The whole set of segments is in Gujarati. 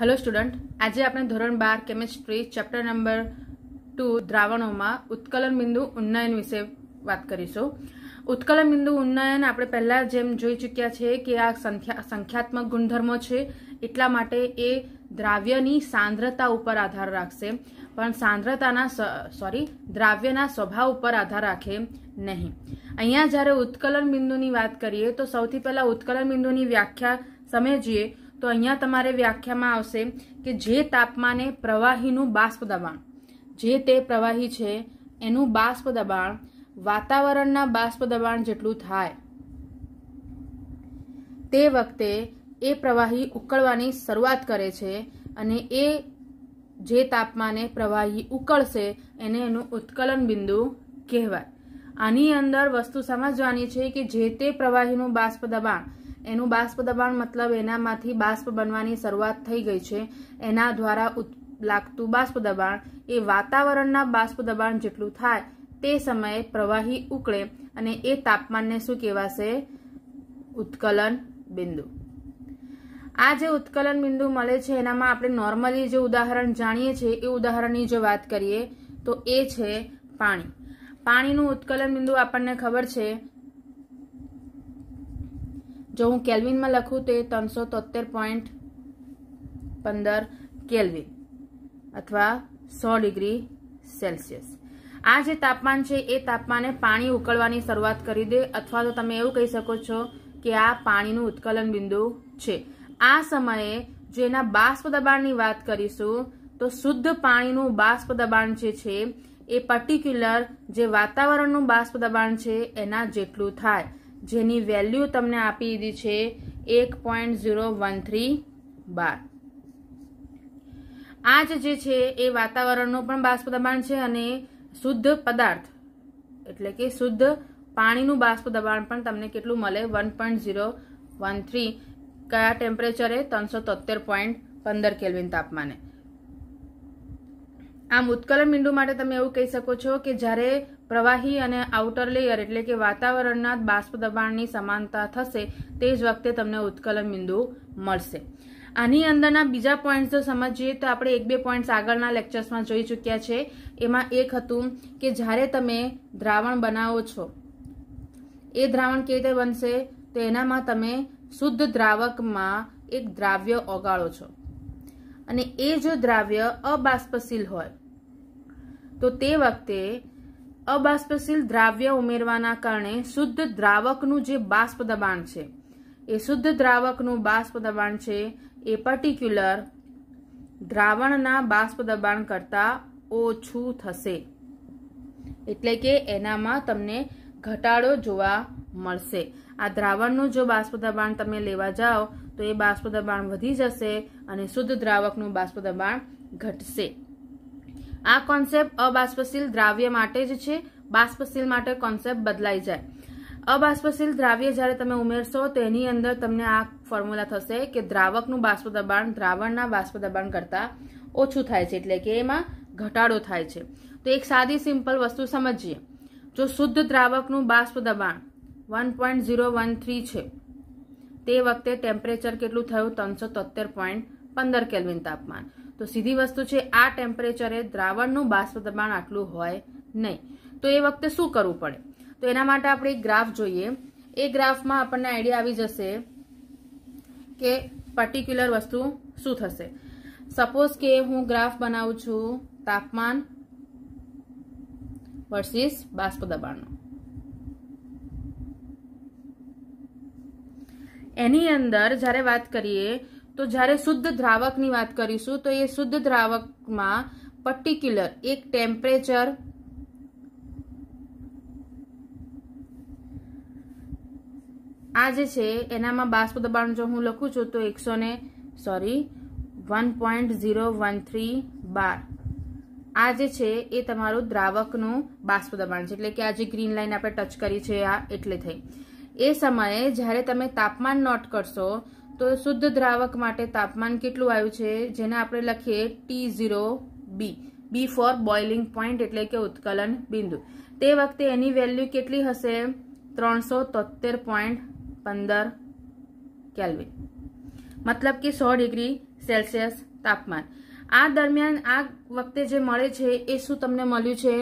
હેલો સ્ટુડન્ટ આજે આપણે ધોરણ બાર કેમિસ્ટ્રી ચેપ્ટર નંબર ટુ દ્રાવણોમાં ઉત્કલન બિંદુ ઉન્નયન વિશે વાત કરીશું ઉત્કલન બિંદુ ઉન્નયન આપણે પહેલાં જેમ જોઈ ચૂક્યા છે કે આ સંખ્યાત્મક ગુણધર્મો છે એટલા માટે એ દ્રાવ્યની સાંદ્રતા ઉપર આધાર રાખશે પણ સાંદ્રતાના સોરી દ્રાવ્યના સ્વભાવ ઉપર આધાર રાખે નહીં અહીંયા જ્યારે ઉત્કલન બિંદુની વાત કરીએ તો સૌથી પહેલાં ઉત્કલન બિંદુની વ્યાખ્યા સમજીએ તો અહીંયા તમારે વ્યાખ્યામાં આવશે કે જે તાપમાને પ્રવાહીનું બાષ્પ દબાણ જે તે પ્રવાહી છે એનું બાષ્પ દબાણ વાતાવરણના બાષ્પ દબાણ જેટલું થાય તે વખતે એ પ્રવાહી ઉકળવાની શરૂઆત કરે છે અને એ જે તાપમાને પ્રવાહી ઉકળશે એને એનું ઉત્કલન બિંદુ કહેવાય આની અંદર વસ્તુ સમજવાની છે કે જે તે પ્રવાહીનું બાષ્પ દબાણ એનું બાષ્પ દબાણ મતલબ એનામાંથી બાષ્પ બનવાની શરૂઆત થઈ ગઈ છે એના દ્વારા લાગતું બાષ્પ દબાણ એ વાતાવરણના બાષ્પ દબાણ જેટલું થાય તે સમયે પ્રવાહી ઉકળે અને એ તાપમાનને શું કહેવાશે ઉત્કલન બિંદુ આ જે ઉત્કલન બિંદુ મળે છે એનામાં આપણે નોર્મલી જે ઉદાહરણ જાણીએ છીએ એ ઉદાહરણની જો વાત કરીએ તો એ છે પાણી પાણીનું ઉત્કલન બિંદુ આપણને ખબર છે જો હું કેલ્વિનમાં લખું તો એ ત્રણસો તોતેર પોઈન્ટ પંદર કેલ્વિન અથવા સો ડિગ્રી સેલ્સિયસ આ જે તાપમાન છે એ તાપમાને પાણી ઉકળવાની શરૂઆત કરી દે અથવા તો તમે એવું કહી શકો છો કે આ પાણીનું ઉત્કલન બિંદુ છે આ સમયે જો એના બાષ્પ દબાણની વાત કરીશું તો શુદ્ધ પાણીનું બાષ્પ દબાણ જે છે એ પર્ટિક્યુલર જે વાતાવરણનું બાષ્પ દબાણ છે એના જેટલું થાય જેની વેલ્યુ તમને આપી દીધી છે એક point zero one three bar આજ જે છે એ વાતાવરણનું પણ બાષ્પ દબાણ છે અને શુદ્ધ પદાર્થ એટલે કે શુદ્ધ પાણીનું બાષ્પ દબાણ પણ તમને કેટલું મળે one point zero one three કયા ટેમ્પરેચરે ત્રણસો તોતેર પોઈન્ટ પંદર કેલ્વિન તાપમાને આમ ઉત્કલન બિંદુ માટે તમે એવું કહી શકો છો કે જ્યારે પ્રવાહી અને આઉટર લેયર એટલે કે વાતાવરણના બાષ્પ દબાણની સમાનતા થશે તે જ વખતે તમને ઉત્કલન બિંદુ મળશે આની અંદરના બીજા પોઈન્ટ્સ જો સમજીએ તો આપણે એક બે પોઈન્ટ્સ આગળના લેક્ચર્સમાં જોઈ ચૂક્યા છે એમાં એક હતું કે જ્યારે તમે દ્રાવણ બનાવો છો એ દ્રાવણ કેવી રીતે બનશે તો એનામાં તમે શુદ્ધ દ્રાવકમાં એક દ્રાવ્ય ઓગાળો છો અને એ જો દ્રાવ્ય અબાષ્પશીલ હોય તો તે વખતે અબાષ્પશીલ દ્રાવ્ય ઉમેરવાના કારણે શુદ્ધ દ્રાવકનું જે બાષ્પ દબાણ છે એ શુદ્ધ દ્રાવકનું બાષ્પ દબાણ છે એ પર્ટિક્યુલર દ્રાવણના બાષ્પ દબાણ કરતાં ઓછું થશે એટલે કે એનામાં તમને ઘટાડો જોવા મળશે આ દ્રાવણનું જો બાષ્પ દબાણ તમે લેવા જાઓ તો એ બાષ્પદબાણ વધી જશે અને શુદ્ધ દ્રાવકનું બાષ્પદબાણ ઘટશે આ કોન્સેપ્ટ અબાષ્પશીલ દ્રાવ્ય માટે જ છે બાષ્પશીલ માટે કોન્સેપ્ટ બદલાઈ જાય અબાષ્પશીલ દ્રાવ્ય જ્યારે તમે ઉમેરશો તેની અંદર તમને આ ફોર્મ્યુલા થશે કે દ્રાવકનું બાષ્પ દબાણ દ્રાવણના બાષ્પ દબાણ કરતાં ઓછું થાય છે એટલે કે એમાં ઘટાડો થાય છે તો એક સાદી સિમ્પલ વસ્તુ સમજીએ જો શુદ્ધ દ્રાવકનું બાષ્પ દબાણ વન પોઈન્ટ છે તે વખતે ટેમ્પરેચર કેટલું થયું ત્રણસો તોતેર પોઈન્ટ પંદર કેલ્વિન તાપમાન તો સીધી વસ્તુ છે આ ટેમ્પરેચરે દ્રાવણનું બાષ્પ દબાણ આટલું હોય નહીં તો એ વખતે શું કરવું પડે તો એના માટે આપણે એક ગ્રાફ જોઈએ એ ગ્રાફમાં આપણને આઈડિયા આવી જશે કે પર્ટિક્યુલર વસ્તુ શું થશે સપોઝ કે હું ગ્રાફ બનાવું છું તાપમાન વર્સિસ બાષ્પ દબાણનો એની અંદર જ્યારે વાત કરીએ તો જ્યારે શુદ્ધ દ્રાવકની વાત કરીશું તો એ શુદ્ધ દ્રાવકમાં પર્ટિક્યુલર એક ટેમ્પરેચર આ જે છે એનામાં બાષ્પ દબાણ જો હું લખું છું તો એકસો ને sorry one point zero one three bar આ જે છે એ તમારું દ્રાવકનું બાષ્પ દબાણ છે એટલે કે આ જે ગ્રીન લાઇન આપણે ટચ કરી છે આ એટલે થઈ એ સમયે જ્યારે તમે તાપમાન નોટ કરશો તો શુદ્ધ દ્રાવક માટે તાપમાન કેટલું આવ્યું છે જેને આપણે લખીએ T zero B B for boiling point એટલે કે ઉત્કલન બિંદુ તે વખતે એની વેલ્યુ કેટલી હશે ત્રણસો તોતેર પોઈન્ટ પંદર કેલ્વિન મતલબ કે સો ડિગ્રી સેલ્સિયસ તાપમાન આ દરમિયાન આ વખતે જે મળે છે એ શું તમને મળ્યું છે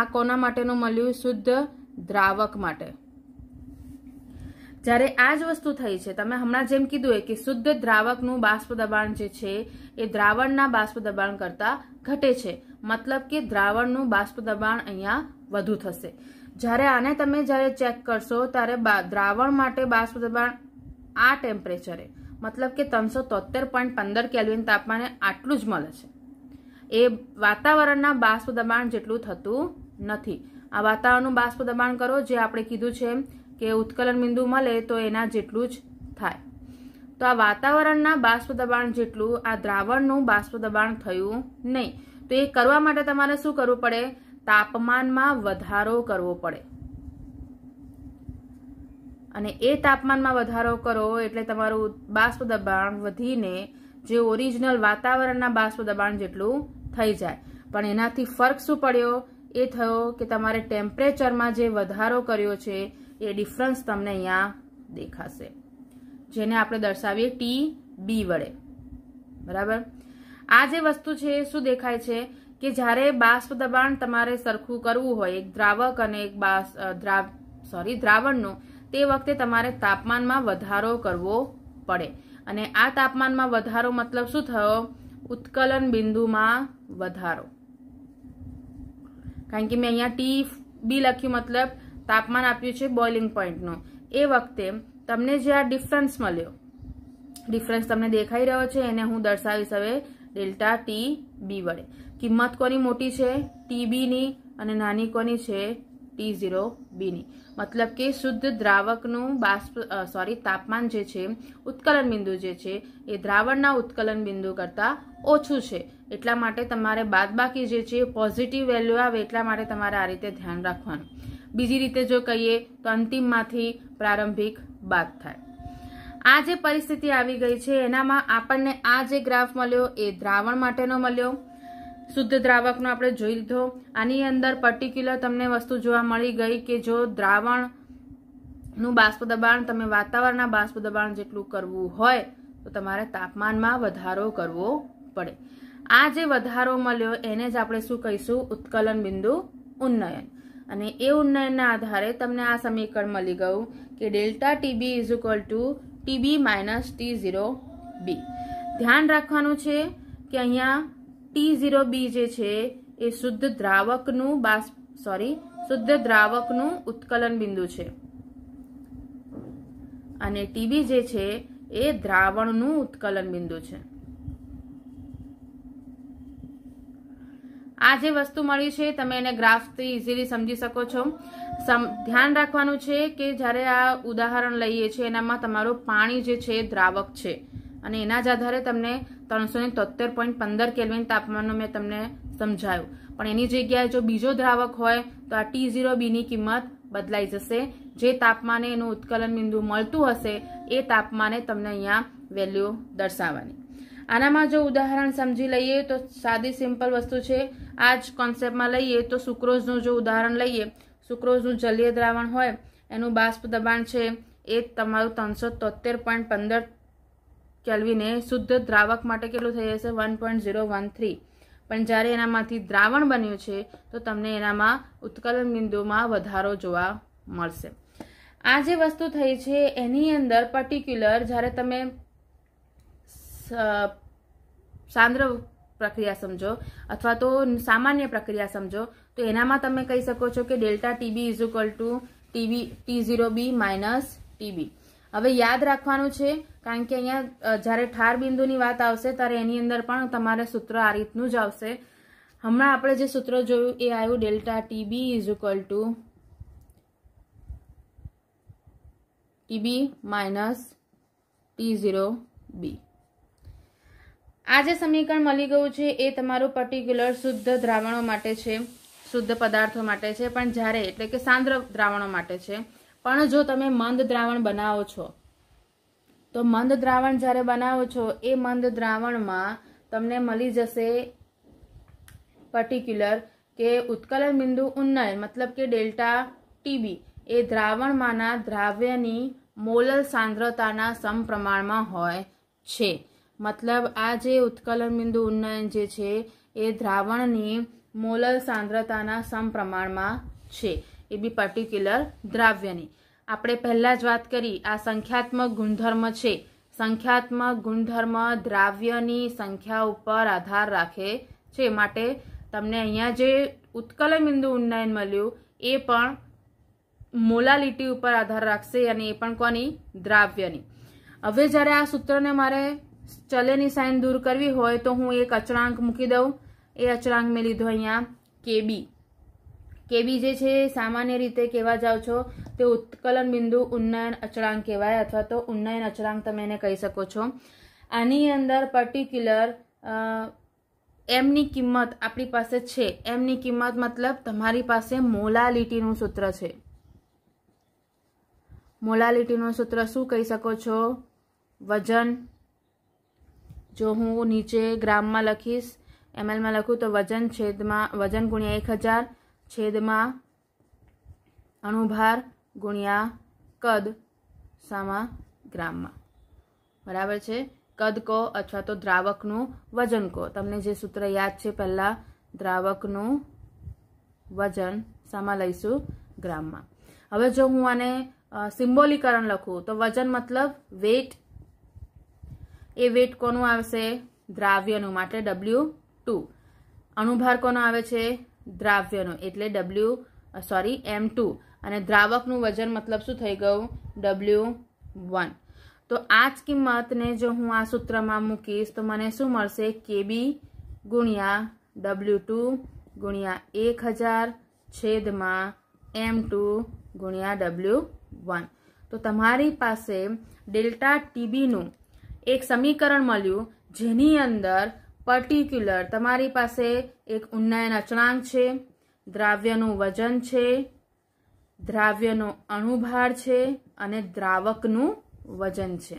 આ કોના માટેનું મળ્યું શુદ્ધ દ્રાવક માટે જ્યારે આ જ વસ્તુ થઈ છે તમે હમણાં જેમ કીધું એ કે શુદ્ધ દ્રાવકનું બાષ્પ દબાણ જે છે એ દ્રાવણના બાષ્પ દબાણ કરતાં ઘટે છે મતલબ કે દ્રાવણનું બાષ્પ દબાણ અહીંયા વધુ થશે જ્યારે આને તમે જ્યારે ચેક કરશો ત્યારે દ્રાવણ માટે બાષ્પ દબાણ આ ટેમ્પરેચરે મતલબ કે ત્રણસો તોતેર પોઈન્ટ પંદર કેલ્વિન તાપમાને આટલું જ મળે છે એ વાતાવરણના બાષ્પ દબાણ જેટલું થતું નથી આ વાતાવરણનું બાષ્પ દબાણ કરો જે આપણે કીધું છે એમ કે ઉત્કલન બિંદુ મળે તો એના જેટલું જ થાય તો આ વાતાવરણના બાષ્પ દબાણ જેટલું આ દ્રાવણનું બાષ્પ દબાણ થયું નહીં તો એ કરવા માટે તમારે શું કરવું પડે તાપમાનમાં વધારો કરવો પડે અને એ તાપમાનમાં વધારો કરો એટલે તમારું બાષ્પ દબાણ વધીને જે ઓરિજિનલ વાતાવરણના બાષ્પ દબાણ જેટલું થઈ જાય પણ એનાથી ફર્ક શું પડ્યો એ થયો કે તમારે ટેમ્પરેચરમાં જે વધારો કર્યો છે એ ડિફરન્સ તમને અહીંયા દેખાશે જેને આપણે દર્શાવીએ ટી બી વડે બરાબર આ જે વસ્તુ છે એ શું દેખાય છે કે જ્યારે બાષ્પ દબાણ તમારે સરખું કરવું હોય એક દ્રાવક અને એક બાસ દ્રાવ સોરી દ્રાવણનું તે વખતે તમારે તાપમાનમાં વધારો કરવો પડે અને આ તાપમાનમાં વધારો મતલબ શું થયો ઉત્કલન બિંદુમાં વધારો કારણ કે મેં અહીંયા ટી બી લખ્યું મતલબ તાપમાન આપ્યું છે બોઇલિંગ પોઈન્ટનું એ વખતે તમને જે આ ડિફરન્સ મળ્યો ડિફરન્સ તમને દેખાઈ રહ્યો છે એને હું દર્શાવીશ હવે ડેલ્ટા ટી બી વડે કિંમત કોની મોટી છે ટી બીની અને નાની કોની છે ટી ઝીરો બીની મતલબ કે શુદ્ધ દ્રાવકનું બાષ્પ સોરી તાપમાન જે છે ઉત્કલન બિંદુ જે છે એ દ્રાવણના ઉત્કલન બિંદુ કરતાં ઓછું છે એટલા માટે તમારે બાદબાકી જે છે પોઝિટિવ વેલ્યુ આવે એટલા માટે તમારે આ રીતે ધ્યાન રાખવાનું બીજી રીતે જો કહીએ તો અંતિમમાંથી પ્રારંભિક બાદ થાય આ જે પરિસ્થિતિ આવી ગઈ છે એનામાં આપણને આ જે ગ્રાફ મળ્યો એ દ્રાવણ માટેનો મળ્યો શુદ્ધ દ્રાવકનો આપણે જોઈ લીધો આની અંદર પર્ટિક્યુલર તમને વસ્તુ જોવા મળી ગઈ કે જો દ્રાવણનું બાષ્પ દબાણ તમે વાતાવરણના બાષ્પ દબાણ જેટલું કરવું હોય તો તમારે તાપમાનમાં વધારો કરવો પડે આ જે વધારો મળ્યો એને જ આપણે શું કહીશું ઉત્કલન બિંદુ ઉન્નયન અને એ ઉન્નયનના આધારે તમને આ સમીકરણ મળી ગયું કે delta T B is equal to T B minus T zero B ધ્યાન રાખવાનું છે કે અહીંયા ટી ઝીરો બી જે છે એ શુદ્ધ દ્રાવકનું બાષ્પ સોરી શુદ્ધ દ્રાવકનું ઉત્કલન બિંદુ છે અને ટીબી જે છે એ દ્રાવણનું ઉત્કલન બિંદુ છે આ જે વસ્તુ મળી છે તમે એને ગ્રાફથી ઇઝીલી સમજી શકો છો ધ્યાન રાખવાનું છે કે જ્યારે આ ઉદાહરણ લઈએ છીએ એનામાં તમારું પાણી જે છે દ્રાવક છે અને એના જ આધારે તમને ત્રણસો ને તોતેર પોઈન્ટ પંદર કેલ્વિન તાપમાનનું મેં તમને સમજાયું પણ એની જગ્યાએ જો બીજો દ્રાવક હોય તો આ ટી ઝીરો બીની કિંમત બદલાઈ જશે જે તાપમાને એનું ઉત્કલન બિંદુ મળતું હશે એ તાપમાને તમને અહીંયા વેલ્યુ દર્શાવવાની આનામાં જો ઉદાહરણ સમજી લઈએ તો સાદી સિમ્પલ વસ્તુ છે આ જ કોન્સેપ્ટમાં લઈએ તો સુક્રોઝનું જો ઉદાહરણ લઈએ સુક્રોઝનું જલીય દ્રાવણ હોય એનું બાષ્પ દબાણ છે એ તમારું ત્રણસો તોતેર પોઈન્ટ પંદર કેલ્વિને શુદ્ધ દ્રાવક માટે કેટલું થઈ જશે one point zero one three પણ જ્યારે એનામાંથી દ્રાવણ બન્યું છે તો તમને એનામાં ઉત્કલન બિંદુમાં વધારો જોવા મળશે આ જે વસ્તુ થઈ છે એની અંદર પર્ટિક્યુલર જ્યારે તમે સાંદ્ર પ્રક્રિયા સમજો અથવા તો સામાન્ય પ્રક્રિયા સમજો તો એનામાં તમે કહી શકો છો કે delta T B is equal to T B T zero B minus T B હવે યાદ રાખવાનું છે કારણ કે અહીંયા જ્યારે ઠાર બિંદુની વાત આવશે ત્યારે એની અંદર પણ તમારે સૂત્ર આ રીતનું જ આવશે હમણાં આપણે જે સૂત્ર જોયું એ આવ્યું delta T B is equal to T B minus T zero B આ જે સમીકરણ મળી ગયું છે એ તમારું પર્ટિક્યુલર શુદ્ધ દ્રાવણો માટે છે શુદ્ધ પદાર્થો માટે છે પણ જ્યારે એટલે કે સાંદ્ર દ્રાવણો માટે છે પણ જો તમે મંદ દ્રાવણ બનાવો છો તો મંદ દ્રાવણ જ્યારે બનાવો છો એ મંદ દ્રાવણમાં તમને મળી જશે પર્ટિક્યુલર કે ઉત્કલન બિંદુ ઉન્નયન મતલબ કે ડેલ્ટા ટીબી એ દ્રાવણમાંના દ્રાવ્યની મોલલ સાંદ્રતાના સમપ્રમાણમાં હોય છે મતલબ આ જે ઉત્કલન બિંદુ ઉન્નયન જે છે એ દ્રાવણની મોલર સાંદ્રતાના સમપ્રમાણમાં છે એ બી પર્ટિક્યુલર દ્રાવ્યની આપણે પહેલાં જ વાત કરી આ સંખ્યાત્મક ગુણધર્મ છે સંખ્યાત્મક ગુણધર્મ દ્રાવ્યની સંખ્યા ઉપર આધાર રાખે છે માટે તમને અહીંયા જે ઉત્કલન બિંદુ ઉન્નયન મળ્યું એ પણ મોલાલિટી ઉપર આધાર રાખશે અને એ પણ કોની દ્રાવ્યની હવે જ્યારે આ સૂત્રને મારે ચલેની સાઇન દૂર કરવી હોય તો હું એક અચળાંક મૂકી દઉં એ અચળાંક મેં લીધો અહીંયા કેબી કેબી જે છે સામાન્ય રીતે કહેવા જાઓ છો તે ઉત્કલન બિંદુ ઉન્નયન અચળાંક કહેવાય અથવા તો ઉન્નયન અચળાંક તમે એને કહી શકો છો આની અંદર પર્ટિક્યુલર એમની કિંમત આપણી પાસે છે એમની કિંમત મતલબ તમારી પાસે મોલાલિટીનું સૂત્ર છે મોલાલિટીનું સૂત્ર શું કહી શકો છો વજન જો હું નીચે ગ્રામમાં લખીશ એમએલમાં લખું તો વજન છેદમાં વજન ગુણ્યા એક હજાર છેદમાં અણુભાર ગુણ્યા કદ સામા ગ્રામમાં બરાબર છે કદ કહો અથવા તો દ્રાવકનું વજન કહો તમને જે સૂત્ર યાદ છે પહેલાં દ્રાવકનું વજન સામાં લઈશું ગ્રામમાં હવે જો હું આને સિમ્બોલીકરણ લખું તો વજન મતલબ વેટ એ વેટ કોનું આવશે દ્રાવ્યનું માટે ડબલ્યુ ટુ અણુભાર કોનો આવે છે દ્રાવ્યનો એટલે ડબલ્યુ સોરી એમ ટુ અને દ્રાવકનું વજન મતલબ શું થઈ ગયું ડબલ્યુ વન તો આ જ કિંમતને જો હું આ સૂત્રમાં મૂકીશ તો મને શું મળશે કેબી ગુણ્યા ડબલ્યુ ટુ ગુણ્યા એક હજાર છેદમાં એમ ટુ ગુણ્યા ડબલ્યુ વન તો તમારી પાસે ડેલ્ટા ટીબીનું એક સમીકરણ મળ્યું જેની અંદર પર્ટિક્યુલર તમારી પાસે એક ઉન્નયન અચળાંક છે દ્રાવ્યનું વજન છે દ્રાવ્યનો અણુભાર છે અને દ્રાવકનું વજન છે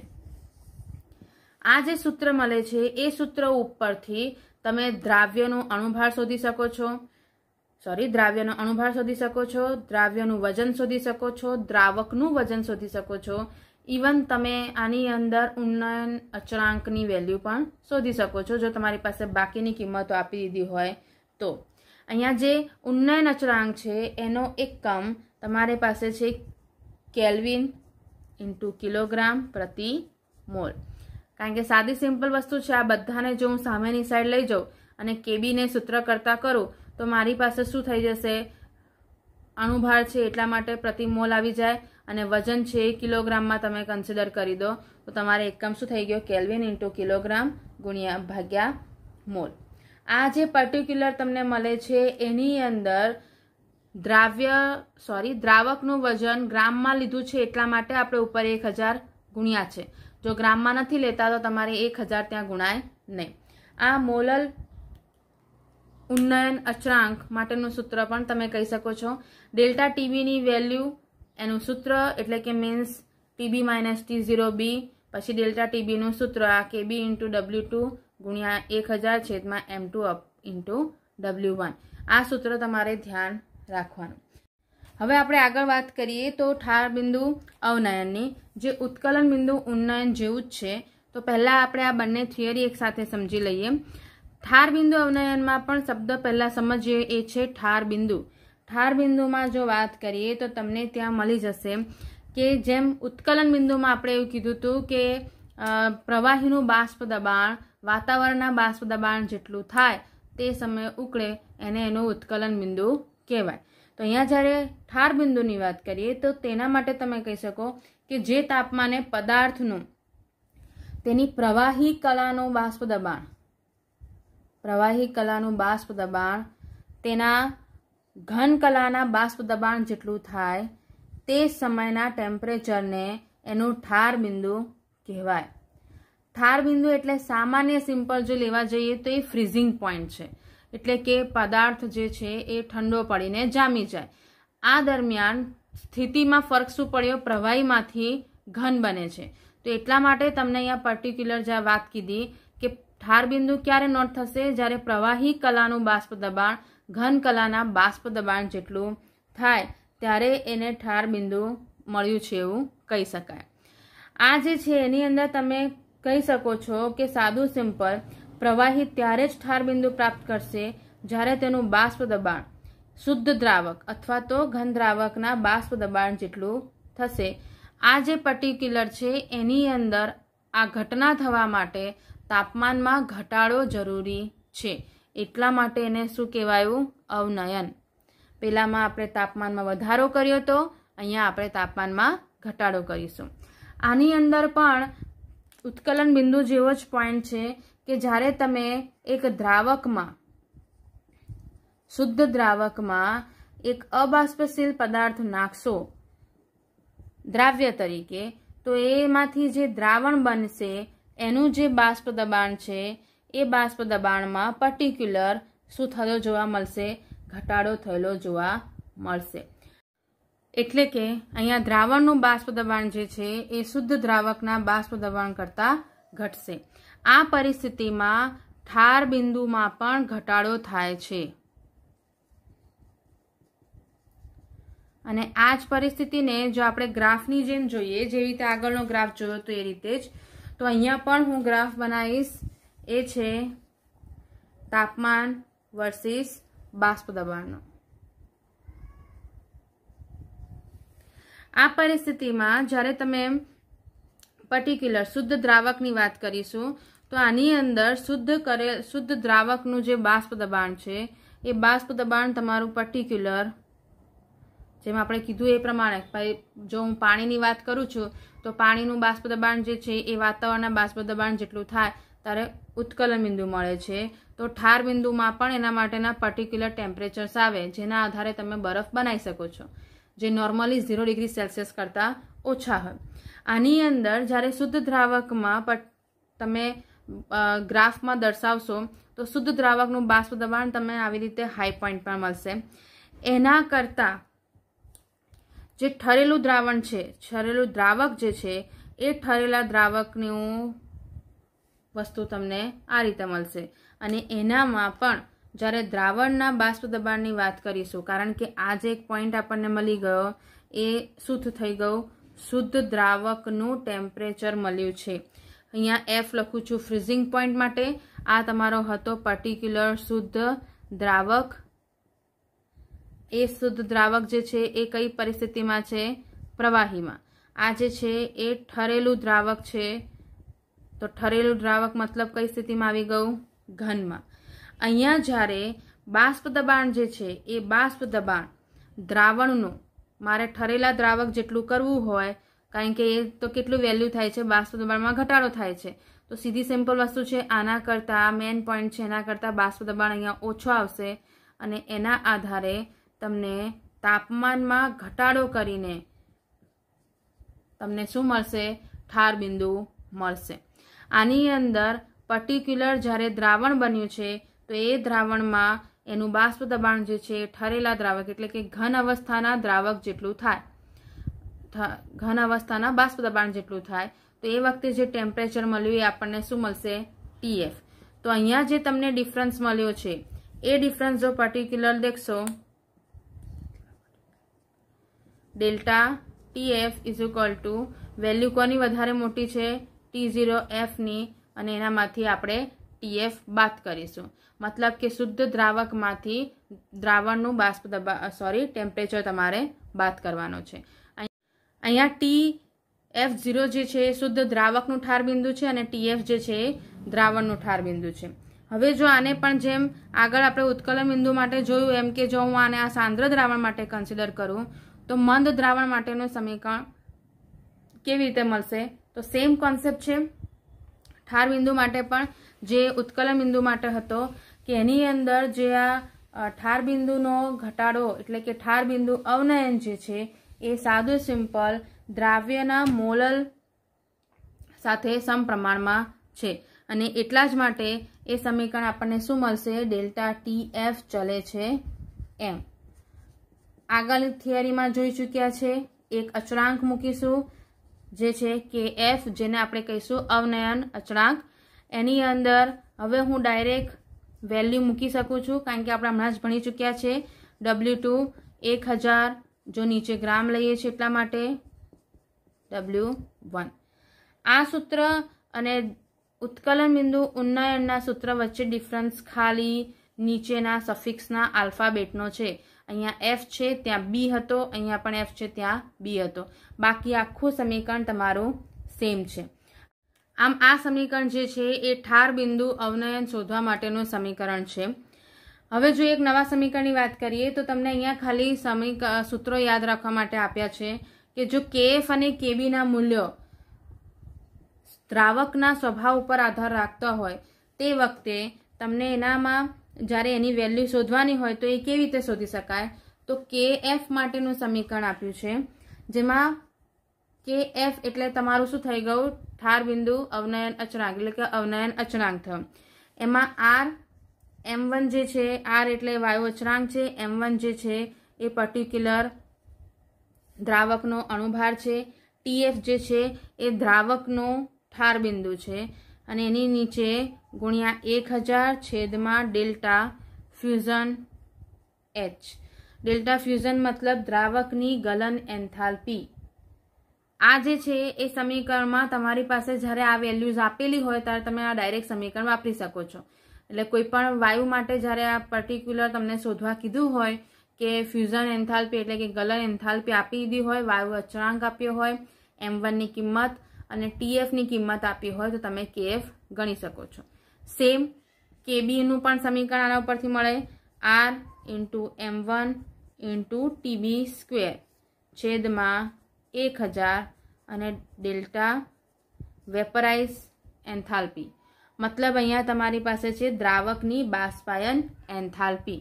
આ જે સૂત્ર મળે છે એ સૂત્ર ઉપરથી તમે દ્રાવ્યનો અણુભાર શોધી શકો છો સોરી દ્રાવ્યનો અણુભાર શોધી શકો છો દ્રાવ્યનું વજન શોધી શકો છો દ્રાવકનું વજન શોધી શકો છો ઇવન તમે આની અંદર ઉન્નયન અચળાંકની વેલ્યુ પણ શોધી શકો છો જો તમારી પાસે બાકીની કિંમતો આપી દીધી હોય તો અહીંયા જે ઉન્નયન અચળાંક છે એનો એકમ તમારી પાસે છે કેલ્વિન ઇન્ટુ કિલોગ્રામ પ્રતિ મોલ કારણ કે સાદી સિમ્પલ વસ્તુ છે આ બધાને જો હું સામેની સાઈડ લઈ જાઉં અને કેબીને સૂત્ર કરતા કરું તો મારી પાસે શું થઈ જશે અણુભાર છે એટલા માટે પ્રતિ મોલ આવી જાય અને વજન છે એ કિલોગ્રામમાં તમે કન્સિડર કરી દો તો તમારે એકમ શું થઈ ગયો કેલ્વિન ઇન્ટુ કિલોગ્રામ ગુણ્યા ભાગ્યા મોલ આ જે પર્ટિક્યુલર તમને મળે છે એની અંદર દ્રાવ્ય સોરી દ્રાવકનું વજન ગ્રામમાં લીધું છે એટલા માટે આપણે ઉપર એક હજાર ગુણ્યા છે જો ગ્રામમાં નથી લેતા તો તમારે એક હજાર ત્યાં ગુણાય નહીં આ મોલલ ઉન્નયન અચળાંક માટેનું સૂત્ર પણ તમે કહી શકો છો ડેલ્ટા ટીવીની વેલ્યુ એનું સૂત્ર એટલે કે means T B minus T zero B પછી ડેલ્ટા ટીબીનું સૂત્ર આ કે બી ઇન્ટુ ડબલ્યુ ટુ ગુણ્યા એક હજાર છેદમાં M two up into W one આ સૂત્ર તમારે ધ્યાન રાખવાનું હવે આપણે આગળ વાત કરીએ તો ઠાર બિંદુ અવનયનની જે ઉત્કલન બિંદુ ઉન્નયન જેવું જ છે તો પહેલાં આપણે આ બંને થિયરી એકસાથે સમજી લઈએ ઠાર બિંદુ અવનયનમાં પણ શબ્દ પહેલાં સમજીએ એ છે ઠાર બિંદુ ઠાર બિંદુમાં જો વાત કરીએ તો તમને ત્યાં મળી જશે કે જેમ ઉત્કલન બિંદુમાં આપણે એવું કીધું હતું કે પ્રવાહીનું બાષ્પ દબાણ વાતાવરણના બાષ્પ દબાણ જેટલું થાય તે સમયે ઉકળે એને એનું ઉત્કલન બિંદુ કહેવાય તો અહીંયા જ્યારે ઠાર બિંદુની વાત કરીએ તો તેના માટે તમે કહી શકો કે જે તાપમાને પદાર્થનું તેની પ્રવાહી કલાનું બાષ્પ દબાણ પ્રવાહી કલાનું બાષ્પ દબાણ તેના ઘન કલાના બાષ્પ દબાણ જેટલું થાય તે સમયના ટેમ્પરેચરને એનું ઠાર બિંદુ કહેવાય ઠાર બિંદુ એટલે સામાન્ય સિમ્પલ જો લેવા જઈએ તો એ ફ્રીઝિંગ પોઈન્ટ છે એટલે કે પદાર્થ જે છે એ ઠંડો પડીને જામી જાય આ દરમિયાન સ્થિતિમાં ફરક શું પડ્યો પ્રવાહીમાંથી ઘન બને છે તો એટલા માટે તમને અહીંયા પર્ટિક્યુલર જ્યાં વાત કીધી કે ઠાર બિંદુ ક્યારે નોટ થશે જ્યારે પ્રવાહી કલાનું બાષ્પ દબાણ ઘન કલાના બાષ્પ દબાણ જેટલું થાય ત્યારે એને ઠાર બિંદુ મળ્યું છે એવું કહી શકાય આ જે છે એની અંદર તમે કહી શકો છો કે સાદું સિમ્પલ પ્રવાહી ત્યારે જ ઠાર બિંદુ પ્રાપ્ત કરશે જ્યારે તેનું બાષ્પ દબાણ શુદ્ધ દ્રાવક અથવા તો ઘન દ્રાવકના બાષ્પ દબાણ જેટલું થશે આ જે પર્ટિક્યુલર છે એની અંદર આ ઘટના થવા માટે તાપમાનમાં ઘટાડો જરૂરી છે એટલા માટે એને શું કહેવાયું અવનયન પહેલાંમાં આપણે તાપમાનમાં વધારો કર્યો તો અહીંયા આપણે તાપમાનમાં ઘટાડો કરીશું આની અંદર પણ ઉત્કલન બિંદુ જેવો જ પોઈન્ટ છે કે જ્યારે તમે એક દ્રાવકમાં શુદ્ધ દ્રાવકમાં એક અબાષ્પશીલ પદાર્થ નાખશો દ્રાવ્ય તરીકે તો એમાંથી જે દ્રાવણ બનશે એનું જે બાષ્પ દબાણ છે એ બાષ્પ દબાણમાં પર્ટિક્યુલર શું થયો જોવા મળશે ઘટાડો થયેલો જોવા મળશે એટલે કે અહીંયા દ્રાવણનું બાષ્પ દબાણ જે છે એ શુદ્ધ દ્રાવકના બાષ્પ દબાણ કરતાં ઘટશે આ પરિસ્થિતિમાં ઠાર બિંદુમાં પણ ઘટાડો થાય છે અને આ જ પરિસ્થિતિને જો આપણે ગ્રાફની જેમ જોઈએ જેવી રીતે આગળનો ગ્રાફ જોયો તો એ રીતે જ તો અહીંયા પણ હું ગ્રાફ બનાવીશ એ છે તાપમાન વર્સિસ બાષ્પ દબાણ આ પરિસ્થિતિમાં જ્યારે તમે પર્ટિક્યુલર શુદ્ધ દ્રાવકની વાત કરીશું તો આની અંદર શુદ્ધ કરે શુદ્ધ દ્રાવકનું જે બાષ્પ દબાણ છે એ બાષ્પ દબાણ તમારું પર્ટિક્યુલર જેમ આપણે કીધું એ પ્રમાણે ભાઈ જો હું પાણીની વાત કરું છું તો પાણીનું બાષ્પ દબાણ જે છે એ વાતાવરણના બાષ્પ દબાણ જેટલું થાય ત્યારે ઉત્કલન બિંદુ મળે છે તો ઠાર બિંદુમાં પણ એના માટેના પર્ટિક્યુલર ટેમ્પરેચર્સ આવે જેના આધારે તમે બરફ બનાવી શકો છો જે નોર્મલી ઝીરો ડિગ્રી સેલ્સિયસ કરતાં ઓછા હોય આની અંદર જ્યારે શુદ્ધ દ્રાવકમાં તમે ગ્રાફમાં દર્શાવશો તો શુદ્ધ દ્રાવકનું બાષ્પ દબાણ તમને આવી રીતે હાઈ પોઈન્ટ પર મળશે એના કરતાં જે ઠરેલું દ્રાવણ છે ઠરેલું દ્રાવક જે છે એ ઠરેલા દ્રાવકનું વસ્તુ તમને આ રીતે મળશે અને એનામાં પણ જ્યારે દ્રાવણના બાષ્પ દબાણની વાત કરીશું કારણ કે આ જે એક પોઈન્ટ આપણને મળી ગયો એ શુદ્ધ થઈ ગયું શુદ્ધ દ્રાવકનું ટેમ્પરેચર મળ્યું છે અહીંયા એફ લખું છું ફ્રીઝિંગ પોઈન્ટ માટે આ તમારો હતો પર્ટિક્યુલર શુદ્ધ દ્રાવક એ શુદ્ધ દ્રાવક જે છે એ કઈ પરિસ્થિતિમાં છે પ્રવાહીમાં આ જે છે એ ઠરેલું દ્રાવક છે તો ઠરેલું દ્રાવક મતલબ કઈ સ્થિતિમાં આવી ગયું ઘનમાં અહીંયા જ્યારે બાષ્પ દબાણ જે છે એ બાષ્પ દબાણ દ્રાવણનું મારે ઠરેલા દ્રાવક જેટલું કરવું હોય કારણ કે એ તો કેટલું વેલ્યુ થાય છે બાષ્પ દબાણમાં ઘટાડો થાય છે તો સીધી સિમ્પલ વસ્તુ છે આના કરતાં મેન પોઈન્ટ છે એના કરતાં બાષ્પ દબાણ અહીંયા ઓછો આવશે અને એના આધારે તમને તાપમાનમાં ઘટાડો કરીને તમને શું મળશે ઠાર બિંદુ મળશે આની અંદર પર્ટિક્યુલર જ્યારે દ્રાવણ બન્યું છે તો એ દ્રાવણમાં એનું બાષ્પ દબાણ જે છે ઠરેલા દ્રાવક એટલે કે ઘન અવસ્થાના દ્રાવક જેટલું થાય ઘન અવસ્થાના બાષ્પ દબાણ જેટલું થાય તો એ વખતે જે ટેમ્પરેચર મળ્યું એ આપણને શું મળશે ટીએફ તો અહીંયા જે તમને ડિફરન્સ મળ્યો છે એ ડિફરન્સ જો પર્ટિક્યુલર દેખશો delta T F is equal to value કોની વધારે મોટી છે ટી ઝીરો એફની અને એનામાંથી આપણે ટીએફ બાદ કરીશું મતલબ કે શુદ્ધ દ્રાવકમાંથી દ્રાવણનું બાષ્પ દબા સોરી ટેમ્પરેચર તમારે બાદ કરવાનો છે અહીંયા ટી એફ ઝીરો જે છે એ શુદ્ધ દ્રાવકનું ઠાર બિંદુ છે અને ટીએફ જે છે એ દ્રાવણનું બિંદુ છે હવે જો આને પણ જેમ આગળ આપણે ઉત્કલન બિંદુ માટે જોયું એમ કે જો હું આને આ સાંદ્ર દ્રાવણ માટે કન્સિડર કરું તો મંદ દ્રાવણ માટેનું સમીકરણ કેવી રીતે મળશે તો સેમ કોન્સેપ્ટ છે ઠાર બિંદુ માટે પણ જે ઉત્કલન બિંદુ માટે હતો કે એની અંદર જે આ ઠાર બિંદુનો ઘટાડો એટલે કે ઠાર બિંદુ અવનયન જે છે એ સાદું સિમ્પલ દ્રાવ્યના મોલલ સાથે સમપ્રમાણમાં છે અને એટલા જ માટે એ સમીકરણ આપણને શું મળશે ડેલ્ટા ટી એફ ચલે છે એમ આગળની થિયરીમાં જોઈ ચૂક્યા છે એક અચળાંક મૂકીશું જે છે કે એફ જેને આપણે કહીશું અવનયન અચળાંક એની અંદર હવે હું ડાયરેક્ટ વેલ્યુ મૂકી શકું છું કારણ કે આપણે હમણાં જ ભણી ચૂક્યા છે ડબલ્યુ ટુ એક હજાર જો નીચે ગ્રામ લઈએ છીએ એટલા માટે ડબલ્યુ વન આ સૂત્ર અને ઉત્કલન બિંદુ ઉન્નયનના સૂત્ર વચ્ચે ડિફરન્સ ખાલી નીચેના સફિક્સના આલ્ફાબેટનો છે અહીંયા એફ છે ત્યાં બી હતો અહીંયા પણ એફ છે ત્યાં બી હતો બાકી આખું સમીકરણ તમારું સેમ છે આમ આ સમીકરણ જે છે એ ઠાર બિંદુ અવનયન શોધવા માટેનું સમીકરણ છે હવે જો એક નવા સમીકરણની વાત કરીએ તો તમને અહીંયા ખાલી સમીક સૂત્રો યાદ રાખવા માટે આપ્યા છે કે જો કેએફ અને કેબીના મૂલ્યો દ્રાવકના સ્વભાવ ઉપર આધાર રાખતા હોય તે વખતે તમને એનામાં જ્યારે એની વેલ્યુ શોધવાની હોય તો એ કેવી રીતે શોધી શકાય તો કે એફ માટેનું સમીકરણ આપ્યું છે જેમાં કે એફ એટલે તમારું શું થઈ ગયું ઠાર બિંદુ અવનયન અચળાંક એટલે કે અવનયન અચળાંક થયો એમાં આર એમ વન જે છે આર એટલે વાયુ અચળાંક છે એમ વન જે છે એ પર્ટિક્યુલર દ્રાવકનો અણુભાર છે ટીએફ જે છે એ દ્રાવકનો ઠાર બિંદુ છે અને એની નીચે ગુણ્યા એક હજાર છેદમાં delta fusion H delta fusion મતલબ દ્રાવકની ગલન એન્થાલ્પી આ જે છે એ સમીકરણમાં તમારી પાસે જ્યારે આ વેલ્યુઝ આપેલી હોય ત્યારે તમે આ ડાયરેક્ટ સમીકરણ વાપરી શકો છો એટલે કોઈ પણ વાયુ માટે જ્યારે આ પર્ટિક્યુલર તમને શોધવા કીધું હોય કે ફ્યુઝન એન્થાલ્પી એટલે કે ગલન એન્થાલ્પી આપી દીધી હોય વાયુ અચળાંક આપ્યો હોય એમ વનની કિંમત અને ટીએફની કિંમત આપી હોય તો તમે કેએફ ગણી શકો છો સેમ કેબીનું પણ સમીકરણ આના ઉપરથી મળે R into M one into T B square છેદમાં એક હજાર અને ડેલ્ટા વેપરાઇઝ એન્થાલ્પી મતલબ અહીંયા તમારી પાસે છે દ્રાવકની બાષ્પાયન એન્થાલ્પી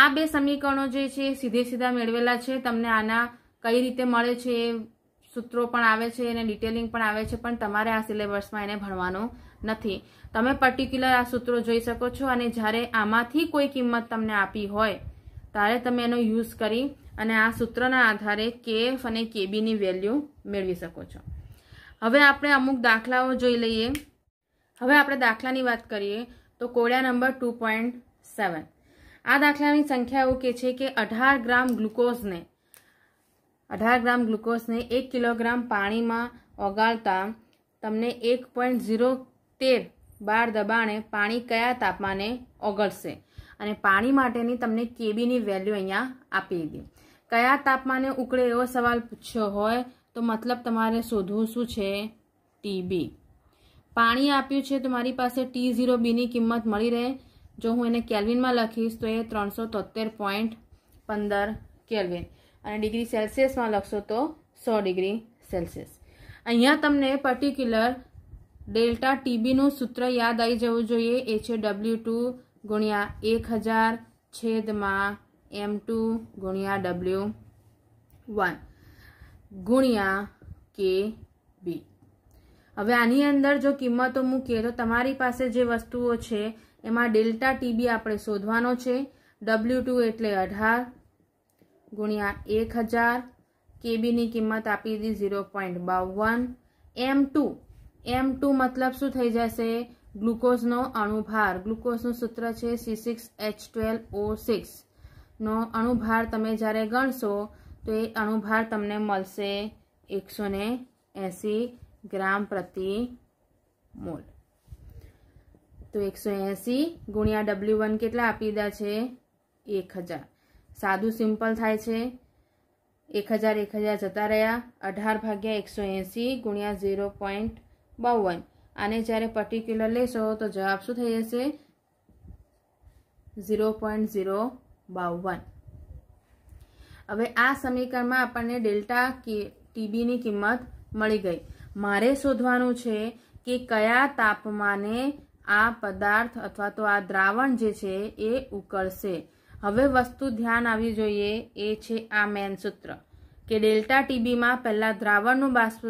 આ બે સમીકરણો જે છે સીધે સીધા મેળવેલા છે તમને આના કઈ રીતે મળે છે સૂત્રો પણ આવે છે અને ડિટેલિંગ પણ આવે છે પણ તમારે આ સિલેબસમાં એને ભણવાનો નથી તમે પર્ટિક્યુલર આ સૂત્રો જોઈ શકો છો અને જ્યારે આમાંથી કોઈ કિંમત તમને આપી હોય ત્યારે તમે એનો યુઝ કરી અને આ સૂત્રના આધારે કેએફ અને કેબીની વેલ્યુ મેળવી શકો છો હવે આપણે અમુક દાખલાઓ જોઈ લઈએ હવે આપણે દાખલાની વાત કરીએ તો કોળિયા નંબર ટુ આ દાખલાની સંખ્યા એવું કે છે કે અઢાર ગ્રામ ગ્લુકોઝને અઢાર ગ્રામ ગ્લુકોઝને એક કિલોગ્રામ પાણીમાં ઓગાળતા તમને એક પોઈન્ટ ઝીરો તેર બાર દબાણે પાણી કયા તાપમાને ઓગળશે અને પાણી માટેની તમને કેબીની વેલ્યુ અહીંયા આપી દીધી કયા તાપમાને ઉકળે એવો સવાલ પૂછ્યો હોય તો મતલબ તમારે શોધવું શું છે ટીબી પાણી આપ્યું છે તો મારી પાસે ટી ઝીરો બીની કિંમત મળી રહે જો હું એને કેલ્વિનમાં લખીશ તો એ ત્રણસો તોતેર પોઈન્ટ પંદર કેલ્વિન અને ડિગ્રી સેલ્સિયસમાં લખશો તો સો ડિગ્રી સેલ્સિયસ અહીંયા તમને પર્ટિક્યુલર ડેલ્ટા ટીબીનું સૂત્ર યાદ આવી જવું જોઈએ એ છે ડબલ્યુ ટુ ગુણ્યા એક હજાર છેદમાં એમ ટુ ગુણ્યા ડબલ્યુ વન ગુણ્યા કે બી હવે આની અંદર જો કિંમતો મૂકીએ તો તમારી પાસે જે વસ્તુઓ છે એમાં ડેલ્ટા ટીબી આપણે શોધવાનો છે ડબલ્યુ ટુ એટલે અઢાર ગુણ્યા એક હજાર કેબીની કિંમત આપી દીધી ઝીરો પોઈન્ટ બાવન એમ ટુ એમ ટુ મતલબ શું થઈ જશે ગ્લુકોઝનો અણુભાર ગ્લુકોઝનું સૂત્ર છે C six H twelve O six નો અણુભાર તમે જ્યારે ગણશો તો એ અણુભાર તમને મળશે એકસો ને એંસી ગ્રામ પ્રતિ મોલ તો એકસો એંસી ગુણ્યા ડબલ્યુ વન કેટલા આપી દીધા છે એક હજાર સાદું સિમ્પલ થાય છે એક હજાર એક હજાર જતા રહ્યા અઢાર ભાગ્યા એકસો એંસી ગુણ્યા ઝીરો પોઈન્ટ બાવન આને જ્યારે પર્ટિક્યુલર લેશો તો જવાબ શું થઈ જશે ઝીરો પોઈન્ટ ઝીરો બાવન હવે આ સમીકરણમાં આપણને ડેલ્ટા ટીબીની કિંમત મળી ગઈ મારે શોધવાનું છે કે કયા તાપમાને આ પદાર્થ અથવા તો આ દ્રાવણ જે છે એ ઉકળશે હવે વસ્તુ ધ્યાન આવવી જોઈએ એ છે આ મેન સૂત્ર કે ડેલ્ટા ટીબીમાં પહેલાં દ્રાવણનું બાષ્પ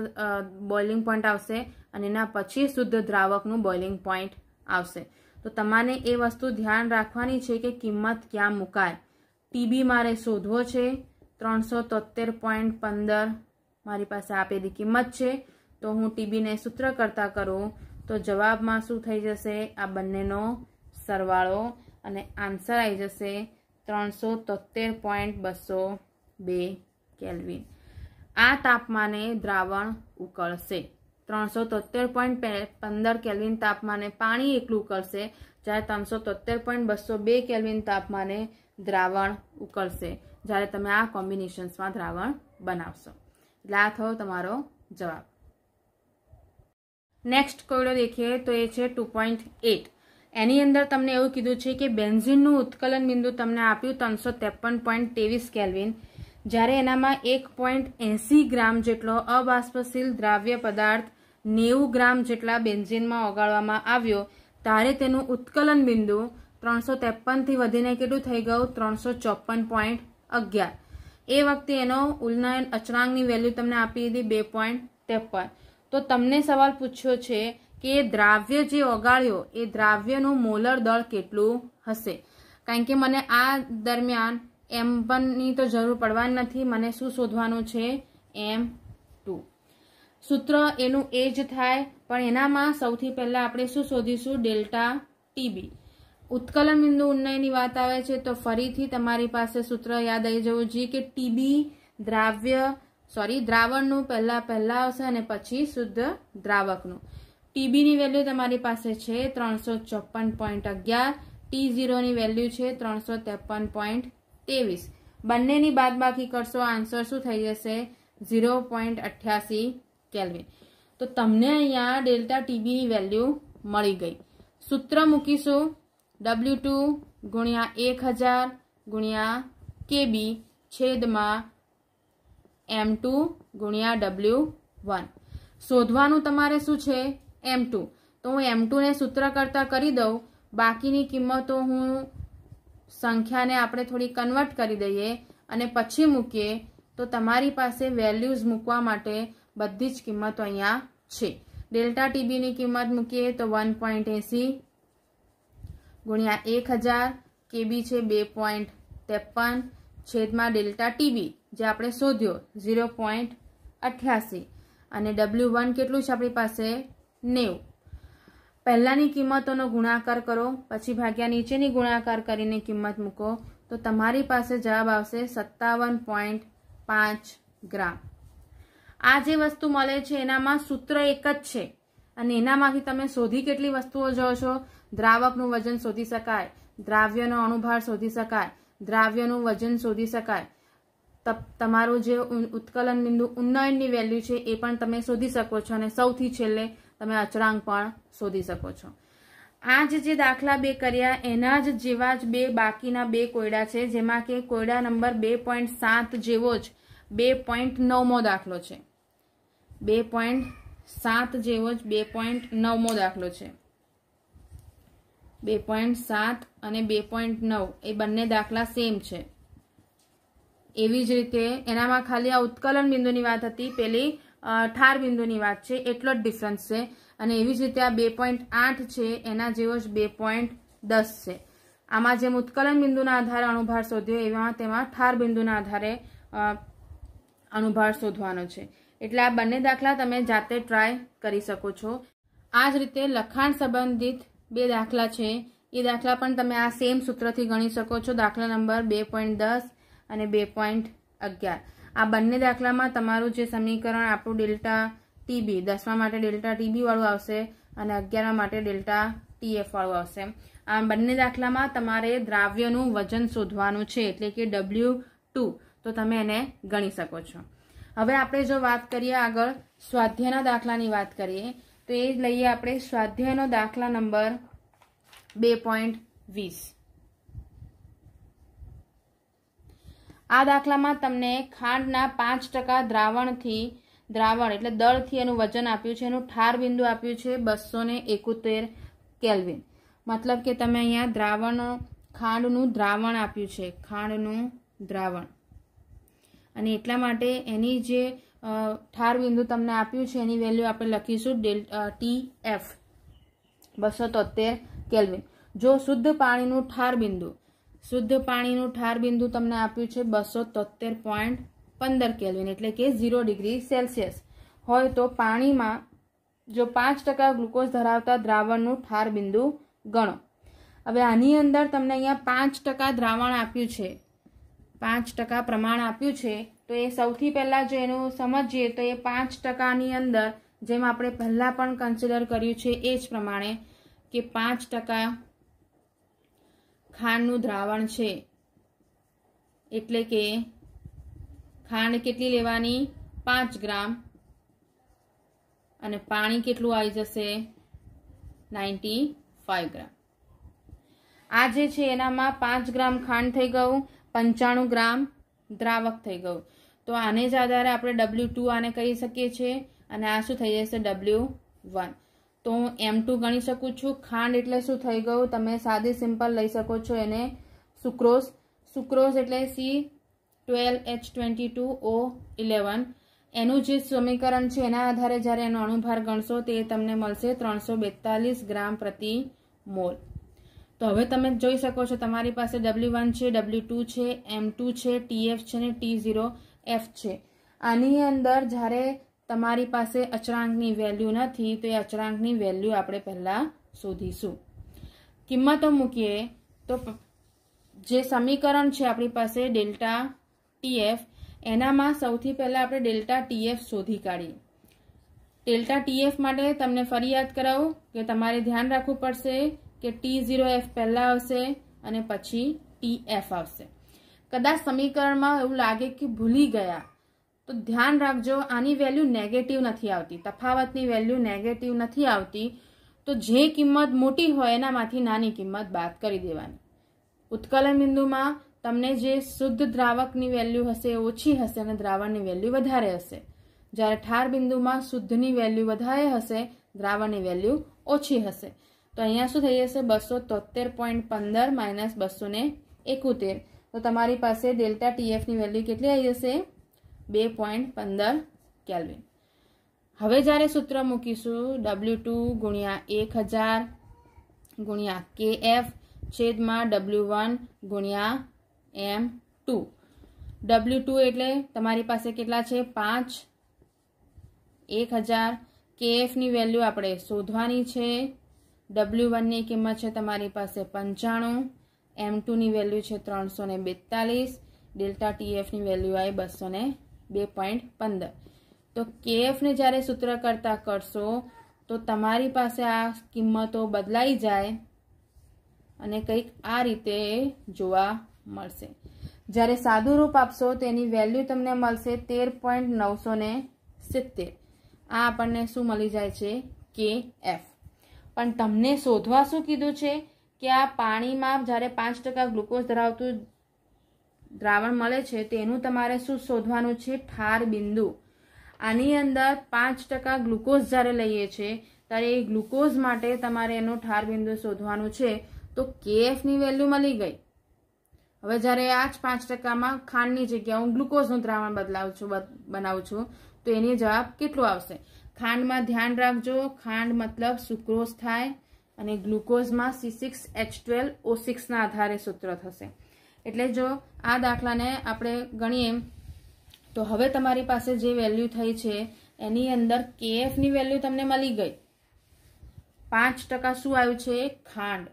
બોઇલિંગ પોઈન્ટ આવશે અને એના પછી શુદ્ધ દ્રાવકનું બોઇલિંગ પોઈન્ટ આવશે તો તમારે એ વસ્તુ ધ્યાન રાખવાની છે કે કિંમત ક્યાં મુકાય ટીબી મારે શોધવો છે ત્રણસો તોતેર પોઈન્ટ પંદર મારી પાસે આપેલી કિંમત છે તો હું ટીબીને સૂત્ર કરતાં કરું તો જવાબમાં શું થઈ જશે આ બંનેનો સરવાળો અને આન્સર આવી જશે ત્રણસો તોતેર પોઈન્ટ બસો બે કેલ્વિન આ તાપમાને દ્રાવણ ઉકળશે ત્રણસો તોતેર પોઈન્ટ પંદર કેલ્વિન તાપમાને પાણી એકલું ઉકળશે જ્યારે ત્રણસો તોતેર પોઈન્ટ બસો બે કેલ્વિન તાપમાને દ્રાવણ ઉકળશે જ્યારે તમે આ કોમ્બિનેશન્સમાં દ્રાવણ બનાવશો એટલે આ થયો તમારો જવાબ નેક્સ્ટ કોયડો દેખીએ તો એ છે ટુ પોઈન્ટ એટ એની અંદર તમને એવું કીધું છે કે બેન્ઝિનનું ઉત્કલન બિંદુ તમને આપ્યું ત્રણસો ત્રેપન પોઈન્ટ ત્રેવીસ કેલ્વિન જ્યારે એનામાં એક પોઈન્ટ એંસી ગ્રામ જેટલો અબાષ્પશીલ દ્રાવ્ય પદાર્થ નેવું ગ્રામ જેટલા બેન્ઝીનમાં ઓગાળવામાં આવ્યો ત્યારે તેનું ઉત્કલન બિંદુ ત્રણસો ત્રેપનથી વધીને કેટલું થઈ ગયું ત્રણસો ચોપન પોઈન્ટ અગિયાર એ વખતે એનો ઉલ્નયન અચળાંકની વેલ્યુ તમને આપી હતી બે પોઈન્ટ ત્રેપન તો તમને સવાલ પૂછ્યો છે કે દ્રાવ્ય જે ઓગાળ્યો એ દ્રાવ્યનું મોલર દળ કેટલું હશે કારણ કે મને આ દરમિયાન એમ વનની તો જરૂર પડવાની નથી મને શું શોધવાનું છે એમ ટુ સૂત્ર એનું એ જ થાય પણ એનામાં સૌથી પહેલાં આપણે શું શોધીશું ડેલ્ટા ટીબી ઉત્કલન બિંદુ ઉન્નયની વાત આવે છે તો ફરીથી તમારી પાસે સૂત્ર યાદ આવી જવું જોઈએ કે ટીબી દ્રાવ્ય સોરી દ્રાવણનું પહેલાં પહેલાં આવશે અને પછી શુદ્ધ દ્રાવકનું ટીબીની વેલ્યુ તમારી પાસે છે ત્રણસો ચોપ્પન પોઈન્ટ અગિયાર ટી ઝીરોની વેલ્યુ છે ત્રણસો ત્રેપન પોઈન્ટ ત્રેવીસ બંનેની બાદબાકી કરશો આન્સર શું થઈ જશે ઝીરો પોઈન્ટ અઠ્યાસી કેલ્વિન તો તમને અહીંયા ડેલ્ટા ટીબીની વેલ્યુ મળી ગઈ સૂત્ર મૂકીશું ડબલ્યુ ટુ ગુણ્યા એક હજાર ગુણ્યા કેબી છેદમાં એમ ટુ ગુણ્યા ડબલ્યુ વન શોધવાનું તમારે શું છે એમ ટુ તો હું એમ ટુને સૂત્ર કરતાં કરી દઉં બાકીની કિંમતો હું સંખ્યાને આપણે થોડી કન્વર્ટ કરી દઈએ અને પછી મૂકીએ તો તમારી પાસે વેલ્યુઝ મૂકવા માટે બધી જ કિંમતો અહીંયા છે ડેલ્ટા ટીબીની કિંમત મૂકીએ તો વન પોઈન્ટ એસી ગુણ્યા એક હજાર કેબી છે બે પોઈન્ટ ત્રેપન છેદમાં ડેલ્ટા ટીબી જે આપણે શોધ્યો ઝીરો પોઈન્ટ અઠ્યાસી અને ડબલ્યુ વન કેટલું છે આપણી પાસે નેવું પહેલાંની કિંમતોનો ગુણાકાર કરો પછી ભાગ્યા નીચેની ગુણાકાર કરીને કિંમત મૂકો તો તમારી પાસે જવાબ આવશે સત્તાવન પોઈન્ટ પાંચ ગ્રામ આ જે વસ્તુ મળે છે એનામાં સૂત્ર એક જ છે અને એનામાંથી તમે શોધી કેટલી વસ્તુઓ જો છો દ્રાવકનું વજન શોધી શકાય દ્રાવ્યનો અણુભાર શોધી શકાય દ્રાવ્યનું વજન શોધી શકાય તમારું જે ઉત્કલન બિંદુ ઉન્નયનની વેલ્યુ છે એ પણ તમે શોધી શકો છો અને સૌથી છેલ્લે તમે અચરાંક પણ શોધી શકો છો આ જ જે દાખલા બે કર્યા એના જ જેવા જ બે બાકીના બે કોયડા છે જેમાં કે કોયડા નંબર બે પોઈન્ટ સાત જેવો જ બે પોઈન્ટ નવમો દાખલો છે બે પોઈન્ટ સાત જેવો જ બે પોઈન્ટ નવમો દાખલો છે બે પોઈન્ટ સાત અને બે પોઈન્ટ નવ એ બંને દાખલા સેમ છે એવી જ રીતે એનામાં ખાલી આ ઉત્કલન બિંદુની વાત હતી પેલી ઠાર બિંદુની વાત છે એટલો જ ડિફરન્સ છે અને એવી જ રીતે આ બે પોઈન્ટ આઠ છે એના જેવો જ બે પોઈન્ટ દસ છે આમાં જેમ ઉત્કલન બિંદુના આધારે અણુભાર શોધ્યો એવા તેમાં ઠાર બિંદુના આધારે અણુભાર શોધવાનો છે એટલે આ બંને દાખલા તમે જાતે ટ્રાય કરી શકો છો આ જ રીતે લખાણ સંબંધિત બે દાખલા છે એ દાખલા પણ તમે આ સેમ સૂત્રથી ગણી શકો છો દાખલા નંબર બે પોઈન્ટ દસ અને બે પોઈન્ટ અગિયાર આ બંને દાખલામાં તમારું જે સમીકરણ આપણું ડેલ્ટા ટીબી દસમા માટે ડેલ્ટા ટીબી વાળું આવશે અને અગિયારમા માટે ડેલ્ટા ટીએફ વાળું આવશે આ બંને દાખલામાં તમારે દ્રાવ્યનું વજન શોધવાનું છે એટલે કે ડબલ્યુ ટુ તો તમે એને ગણી શકો છો હવે આપણે જો વાત કરીએ આગળ સ્વાધ્યાયના દાખલાની વાત કરીએ તો એ લઈએ આપણે સ્વાધ્યાયનો દાખલા નંબર બે પોઈન્ટ વીસ આ દાખલામાં તમને ખાંડના પાંચ ટકા દ્રાવણથી દ્રાવણ એટલે દળથી એનું વજન આપ્યું છે એનું ઠાર બિંદુ આપ્યું છે બસો ને એકોતેર કેલ્વિન મતલબ કે તમે અહીંયા દ્રાવણ ખાંડનું દ્રાવણ આપ્યું છે ખાંડનું દ્રાવણ અને એટલા માટે એની જે ઠાર બિંદુ તમને આપ્યું છે એની વેલ્યુ આપણે લખીશું ડેલ ટી એફ બસો તોતેર કેલ્વિન જો શુદ્ધ પાણીનું ઠાર બિંદુ શુદ્ધ પાણીનું ઠાર બિંદુ તમને આપ્યું છે બસો તોતેર પોઈન્ટ પંદર કેલ્વિન એટલે કે ઝીરો ડિગ્રી સેલ્સિયસ હોય તો પાણીમાં જો પાંચ ટકા ગ્લુકોઝ ધરાવતા દ્રાવણનું ઠાર બિંદુ ગણો હવે આની અંદર તમને અહીંયા પાંચ ટકા દ્રાવણ આપ્યું છે પાંચ ટકા પ્રમાણ આપ્યું છે તો એ સૌથી પહેલાં જો એનું સમજીએ તો એ પાંચ ટકાની અંદર જેમ આપણે પહેલાં પણ કન્સિડર કર્યું છે એ જ પ્રમાણે કે પાંચ ટકા ખાંડનું દ્રાવણ છે એટલે કે ખાંડ કેટલી લેવાની પાંચ ગ્રામ અને પાણી કેટલું આવી જશે નાઇન્ટી ફાઇવ ગ્રામ આ જે છે એનામાં પાંચ ગ્રામ ખાંડ થઈ ગયું પંચાણું ગ્રામ દ્રાવક થઈ ગયું તો આને જ આધારે આપણે ડબલ્યુ ટુ આને કહી શકીએ છીએ અને આ શું થઈ જશે ડબલ્યુ વન તો હું એમ ટુ ગણી શકું છું ખાંડ એટલે શું થઈ ગયું તમે સાદી સિમ્પલ લઈ શકો છો એને સુક્રોઝ સુક્રોઝ એટલે C twelve H twenty two O eleven એનું જે સમીકરણ છે એના આધારે જ્યારે એનો અણુભાર ગણશો તે તમને મળશે ત્રણસો બેતાલીસ ગ્રામ પ્રતિ મોલ તો હવે તમે જોઈ શકો છો તમારી પાસે ડબલ્યુ વન છે ડબલ્યુ ટુ છે એમ ટુ છે ટીએફ છે ને ટી ઝીરો એફ છે આની અંદર જ્યારે તમારી પાસે અચળાંકની વેલ્યુ નથી તો એ અચળાંકની વેલ્યુ આપણે પહેલાં શોધીશું કિંમતો મૂકીએ તો જે સમીકરણ છે આપણી પાસે ડેલ્ટા ટીએફ એનામાં સૌથી પહેલાં આપણે ડેલ્ટા ટીએફ શોધી કાઢીએ ડેલ્ટા ટીએફ માટે તમને ફરી યાદ કરાવું કે તમારે ધ્યાન રાખવું પડશે કે ટી ઝીરો એફ પહેલાં આવશે અને પછી ટી એફ આવશે કદાચ સમીકરણમાં એવું લાગે કે ભૂલી ગયા તો ધ્યાન રાખજો આની વેલ્યુ નેગેટિવ નથી આવતી તફાવતની વેલ્યુ નેગેટિવ નથી આવતી તો જે કિંમત મોટી હોય એનામાંથી નાની કિંમત બાદ કરી દેવાની ઉત્કલન બિંદુમાં તમને જે શુદ્ધ દ્રાવકની વેલ્યુ હશે એ ઓછી હશે અને દ્રાવણની વેલ્યુ વધારે હશે જ્યારે ઠાર બિંદુમાં શુદ્ધની વેલ્યુ વધારે હશે દ્રાવણની વેલ્યુ ઓછી હશે તો અહીંયા શું થઈ જશે બસો તોતેર પોઈન્ટ પંદર માઇનસ બસો ને એકોતેર તો તમારી પાસે ડેલ્ટા ટીએફની વેલ્યુ કેટલી આવી જશે બે પોઈન્ટ પંદર કેલ્વિન હવે જ્યારે સૂત્ર મૂકીશું ડબલ્યુ ટુ ગુણ્યા એક હજાર ગુણ્યા કે એફ છેદમાં ડબલ્યુ વન ગુણ્યા એમ ટુ ડબલ્યુ ટુ એટલે તમારી પાસે કેટલા છે પાંચ એક હજાર કેએફની વેલ્યુ આપણે શોધવાની છે ડબલ્યુ વનની કિંમત છે તમારી પાસે પંચાણું એમ ટુની વેલ્યુ છે ત્રણસો ને બેતાલીસ ડેલ્ટા ટીએફની વેલ્યુ આવી બસો ને બે પોઈન્ટ પંદર તો કેએફને જ્યારે સૂત્ર કરતા કરશો તો તમારી પાસે આ કિંમતો બદલાઈ જાય અને કંઈક આ રીતે જોવા મળશે જ્યારે સાદું રૂપ આપશો તેની વેલ્યુ તમને મળશે તેર પોઈન્ટ નવસો ને સિત્તેર આ આપણને શું મળી જાય છે કે એફ પણ તમને શોધવા શું કીધું છે કે આ પાણીમાં જ્યારે પાંચ ટકા ગ્લુકોઝ ધરાવતું દ્રાવણ મળે છે તેનું તમારે શું શોધવાનું છે ઠાર બિંદુ આની અંદર પાંચ ટકા ગ્લુકોઝ જ્યારે લઈએ છીએ ત્યારે એ ગ્લુકોઝ માટે તમારે એનું ઠાર બિંદુ શોધવાનું છે તો કેએફની વેલ્યુ મળી ગઈ હવે જ્યારે આ જ પાંચ ટકામાં ખાંડની જગ્યા હું ગ્લુકોઝનું દ્રાવણ બદલાવું છું બનાવું છું તો એની જવાબ કેટલો આવશે ખાંડમાં ધ્યાન રાખજો ખાંડ મતલબ સુક્રોઝ થાય અને ગ્લુકોઝમાં C six H twelve O સિક્સના આધારે સૂત્ર થશે એટલે જો આ દાખલાને આપણે ગણીએ તો હવે તમારી પાસે જે વેલ્યુ થઈ છે એની અંદર કેએફની વેલ્યુ તમને મળી ગઈ પાંચ ટકા શું આવ્યું છે ખાંડ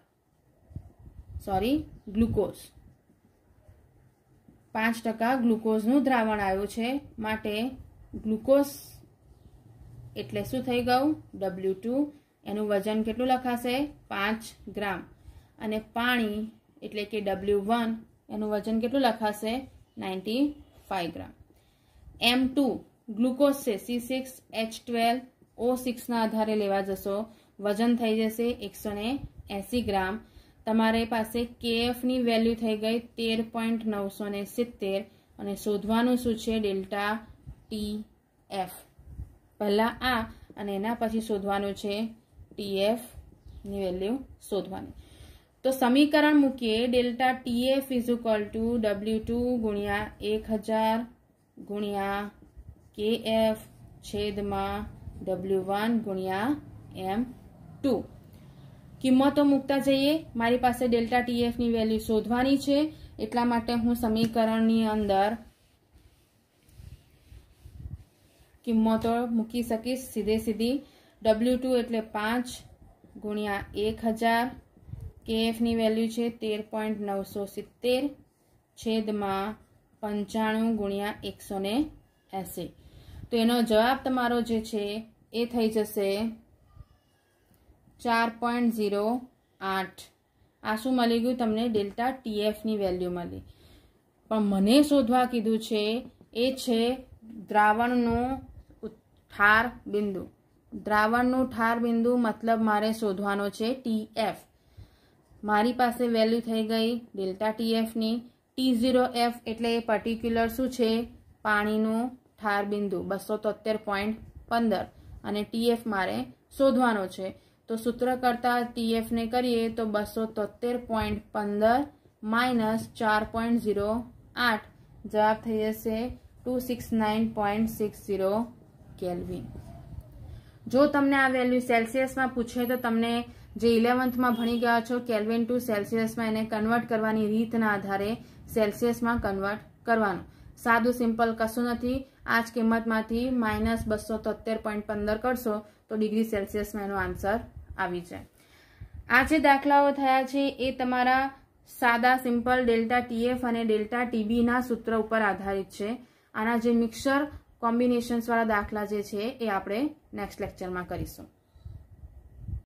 સોરી ગ્લુકોઝ પાંચ ટકા ગ્લુકોઝનું દ્રાવણ આવ્યું છે માટે ગ્લુકોઝ એટલે શું થઈ ગયું ડબલ્યુ ટુ એનું વજન કેટલું લખાશે પાંચ ગ્રામ અને પાણી એટલે કે ડબલ્યુ વન એનું વજન કેટલું લખાશે ninety five gram M two glucose છે C six H twelve O સિક્સના આધારે લેવા જશો વજન થઈ જશે એકસો એસી ગ્રામ તમારી પાસે કેએફની વેલ્યુ થઈ ગઈ તેર પોઈન્ટ નવસો ને સિત્તેર અને શોધવાનું શું છે ડેલ્ટા ટી એફ પહેલાં આ અને એના પછી શોધવાનું છે ટીએફની વેલ્યુ શોધવાની તો સમીકરણ મૂકીએ delta T F is equal to W two ગુણ્યા એક હજાર ગુણ્યા કે એફ છેદમાં ડબલ્યુ વન ગુણ્યા એમ ટુ કિંમતો મૂકતા જઈએ મારી પાસે ડેલ્ટા ટીએફની વેલ્યુ શોધવાની છે એટલા માટે હું સમીકરણની અંદર કિંમતો મૂકી શકીશ સીધે સીધી ડબલ્યુ ટુ એટલે પાંચ ગુણ્યા એક હજાર કેએફની વેલ્યુ છે તેર પોઈન્ટ નવસો સિત્તેર છેદમાં પંચાણું ગુણ્યા એકસો ને એંસી તો એનો જવાબ તમારો જે છે એ થઈ જશે ચાર પોઈન્ટ ઝીરો આઠ આ શું મળી ગયું તમને ડેલ્ટા ટીએફની વેલ્યુ મળી પણ મને શોધવા કીધું છે એ છે દ્રાવણનું ઠાર બિંદુ દ્રાવણનું ઠાર બિંદુ મતલબ મારે શોધવાનો છે ટીએફ મારી પાસે વેલ્યુ થઈ ગઈ ડેલ્ટા ટીએફની ટી ઝીરો એફ એટલે એ પર્ટિક્યુલર શું છે પાણીનું ઠાર બિંદુ બસો તોતેર પોઈન્ટ પંદર અને ટીએફ મારે શોધવાનો છે તો સૂત્ર કરતાં ટીએફને કરીએ તો બસો તોતેર પોઈન્ટ પંદર માઇનસ ચાર પોઈન્ટ ઝીરો આઠ જવાબ થઈ જશે two six nine point six zero kelvin જો તમને આ વેલ્યુ સેલ્સિયસમાં પૂછે તો તમને જે ઇલેવન્થમાં ભણી ગયા છો કેલ્વિન ટુ સેલ્સિયસમાં એને કન્વર્ટ કરવાની રીતના આધારે સેલ્સિયસમાં કન્વર્ટ કરવાનું સાદું સિમ્પલ કશું નથી આ જ કિંમતમાંથી માઇનસ બસો તોતેર પોઈન્ટ પંદર કરશો તો ડિગ્રી સેલ્સિયસમાં એનો આન્સર આવી જાય આ જે દાખલાઓ થયા છે એ તમારા સાદા સિમ્પલ ડેલ્ટા ટીએફ અને ડેલ્ટા ટીબીના સૂત્ર ઉપર આધારિત છે આના જે મિક્સર કોમ્બિનેશન્સવાળા દાખલા જે છે એ આપણે નેક્સ્ટ લેક્ચરમાં કરીશું